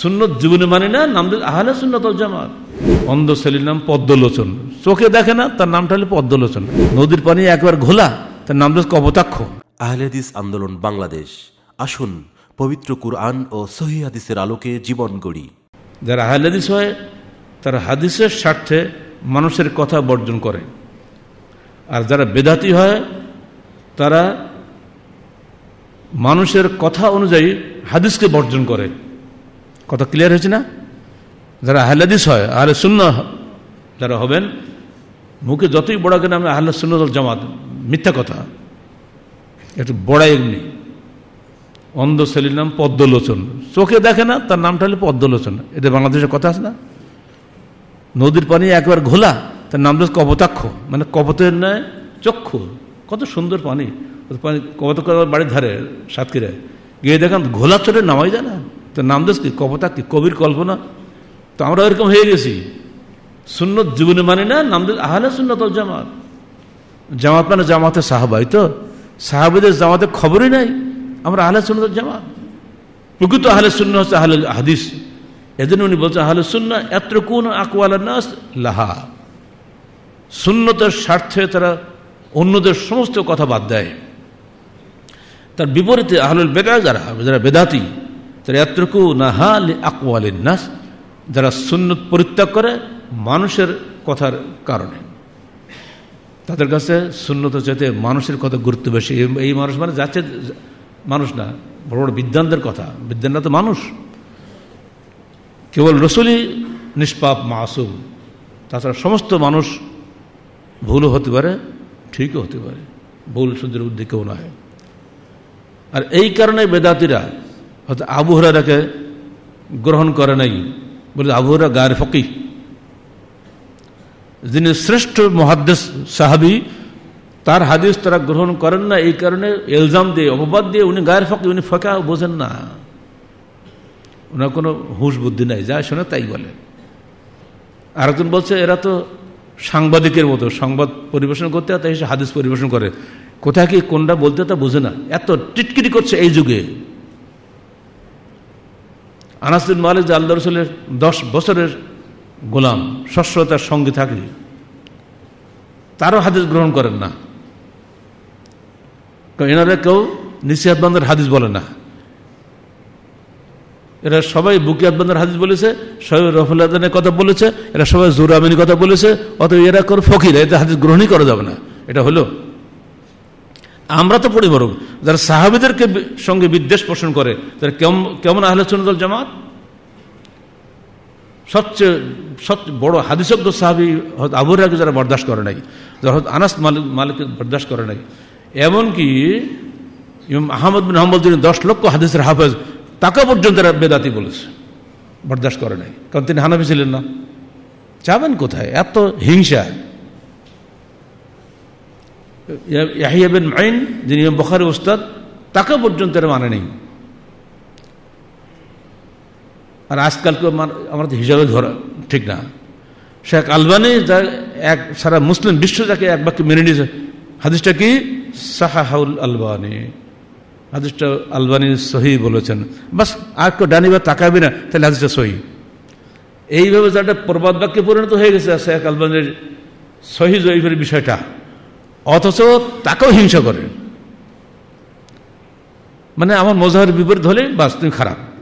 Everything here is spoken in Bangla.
সুন্নত জীবনে মানে না নাম আহলে সুন্নত জামাত অন্ধ ছেলের নাম পদ্মলোচন চোখে দেখে না তার নামটা হলো পদ্মলোচন নদীর পানি একবার ঘোলা তার নাম কপতাক্ষ আহলেদিস আন্দোলন বাংলাদেশ আসুন পবিত্র কুরআন ও সহি হাদিসের আলোকে জীবন গড়ি যারা আহলেদিস হয় তারা হাদিসের স্বার্থে মানুষের কথা বর্জন করে আর যারা বেদাতি হয় তারা মানুষের কথা অনুযায়ী হাদিসকে বর্জন করে কথা ক্লিয়ার হয়েছে না যারা আহলাদিস হয় আহলে শূন্য যারা হবেন মুখে যতই বড় কেন আমি আহলে শূন্য জামাত মিথ্যা কথা একটু বড়াই এমনি অন্ধ শ্রেণীর নাম পদ্মলোচন চোখে দেখে না তার নামটা হলো পদ্মলোচন এটা বাংলাদেশের কথা আছে না নদীর পানি একবার ঘোলা তার নাম হচ্ছে কপতাক্ষ মানে কপতের ন্যায় চক্ষু কত সুন্দর পানি পানি কপতাক্ষ বাড়ির ধারে সাতক্ষীরায় গিয়ে দেখেন ঘোলা চোটে নামাই যায় না তো নামদেশ কি কবতা কি কবির কল্পনা তো আমরা ওইরকম হয়ে গেছি সুন্নত জীবনে মানে না নামদাস আহলে সুন্নত জামাত জামাত মানে জামাতে সাহাবাই তো সাহাবিদের জামাতে খবরই নাই আমরা আহলে সুন্নত জামাত প্রকৃত আহলে শূন্য হচ্ছে আহলে হাদিস এজন্য উনি বলছেন আহলে শূন্য এত কোন নাস লাহা শূন্যতার স্বার্থে তারা অন্যদের সমস্ত কথা বাদ দেয় তার বিপরীতে আহলুল বেদা যারা যারা বেদাতি তারা এতটুকু নাহা আকোয়ালিন নাস যারা সুন্নত পরিত্যাগ করে মানুষের কথার কারণে তাদের কাছে সুন্নত চাইতে মানুষের কথা গুরুত্ব বেশি এই মানুষ মানে যাচ্ছে মানুষ না বড় বড় বিদ্যানদের কথা বিদ্যানরা তো মানুষ কেবল রসুলই নিষ্পাপ মাসুম তাছাড়া সমস্ত মানুষ ভুলও হতে পারে ঠিকও হতে পারে ভুল সুন্দর বুদ্ধি কেউ নয় আর এই কারণে বেদাতিরা হয়তো তাকে গ্রহণ করে নাই বলে আবুহরা গায়ের ফকি যিনি শ্রেষ্ঠ মহাদ্দেশ সাহাবি তার হাদিস তারা গ্রহণ করেন না এই কারণে এলজাম দিয়ে অপবাদ দিয়ে উনি গায়ের ফকি উনি ফাঁকা বোঝেন না ওনার কোনো হুঁশ বুদ্ধি নাই যা শোনে তাই বলে আরেকজন বলছে এরা তো সাংবাদিকের মতো সংবাদ পরিবেশন করতে তাই হাদিস পরিবেশন করে কোথায় কি কোনটা বলতে তা বোঝে না এত টিটকিটি করছে এই যুগে আনাসুল মালিক যে আল্লাহ রসুলের দশ বছরের গোলাম সস্রতার সঙ্গে থাকে তারও হাদিস গ্রহণ করেন না এনারা কেউ নিসিহাতবান্ধার হাদিস বলে না এরা সবাই বুকি আদবান্ধার হাদিস বলেছে সবাই রফুল আদানের কথা বলেছে এরা সবাই জোর আমিনী কথা বলেছে অত এরা কোনো ফকির এতে হাদিস গ্রহণই করা যাবে না এটা হলো আমরা তো পড়ি বরং যারা সাহাবিদেরকে সঙ্গে বিদ্বেষ পোষণ করে তারা কেমন কেমন আহলে সুনদল জামাত সবচেয়ে সব বড় হাদিসব্দ সাহাবি আবুরাকে যারা বরদাস্ত করে নাই যারা আনাস মালিক মালিককে বরদাস্ত করে নাই এমনকি ইমাম আহমদ বিন আহমদ যিনি দশ লক্ষ হাদিসের হাফেজ তাকে পর্যন্ত তারা বেদাতি বলেছে বরদাস্ত করে নাই কারণ তিনি হানাফি ছিলেন না যাবেন কোথায় এত হিংসা ইয়াহিয়া বিন মাইন যিনি বখারি ওস্তাদ তাকে পর্যন্ত এরা মানে নেই আর আজকালকে আমার হিসাবে ধরা ঠিক না শেখ আলবানি যা এক সারা মুসলিম বিশ্ব যাকে এক বাক্যে মেনে নিয়েছে হাদিসটা কি সাহাহাউল আলবানি হাদিসটা আলবানি সহি বলেছেন বাস আর কেউ ডানি বা তাকাবি না তাহলে হাদিসটা সহি এইভাবে যাটা প্রবাদ বাক্যে পরিণত হয়ে গেছে শেখ আলবানির সহি জয়ীফের বিষয়টা অথচ তাকেও হিংসা করে মানে আমার মজাহের বিপরীত হলে বাস খারাপ